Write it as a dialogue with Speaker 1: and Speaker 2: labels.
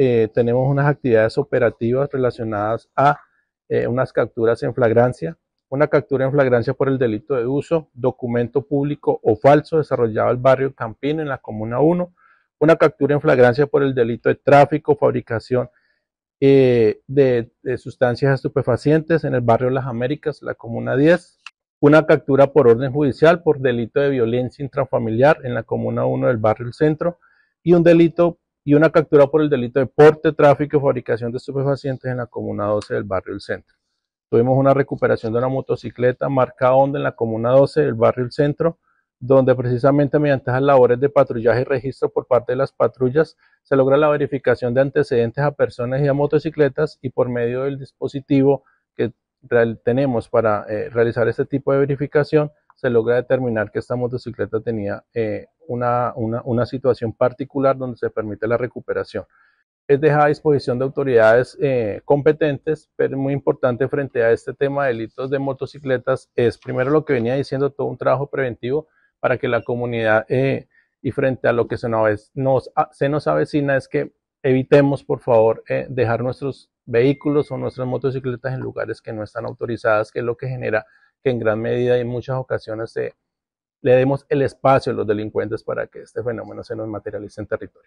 Speaker 1: Eh, tenemos unas actividades operativas relacionadas a eh, unas capturas en flagrancia, una captura en flagrancia por el delito de uso, documento público o falso desarrollado el barrio Campín en la Comuna 1, una captura en flagrancia por el delito de tráfico, fabricación eh, de, de, sustancias estupefacientes en el barrio Las Américas, la Comuna 10, una captura por orden judicial por delito de violencia intrafamiliar en la Comuna 1 del barrio El Centro y un delito y una captura por el delito de porte, tráfico y fabricación de estupefacientes en la comuna 12 del barrio El Centro. Tuvimos una recuperación de una motocicleta marca Honda en la comuna 12 del barrio El Centro, donde precisamente mediante las labores de patrullaje y registro por parte de las patrullas se logra la verificación de antecedentes a personas y a motocicletas y por medio del dispositivo que tenemos para eh, realizar este tipo de verificación se logra determinar que esta motocicleta tenía eh, una, situación particular donde se permite la recuperación es dejar a disposición de autoridades eh, competentes, pero muy importante frente a este tema de delitos de motocicletas es primero lo que venía diciendo, todo un trabajo preventivo para que la comunidad eh, y frente a lo que se nos, se nos avecina es que evitemos, por favor, eh, dejar nuestros vehículos o nuestras motocicletas en lugares que no están autorizadas, que es lo que genera que en gran medida y en muchas ocasiones se le demos el espacio a los delincuentes para que este fenómeno se nos materialice en territorio.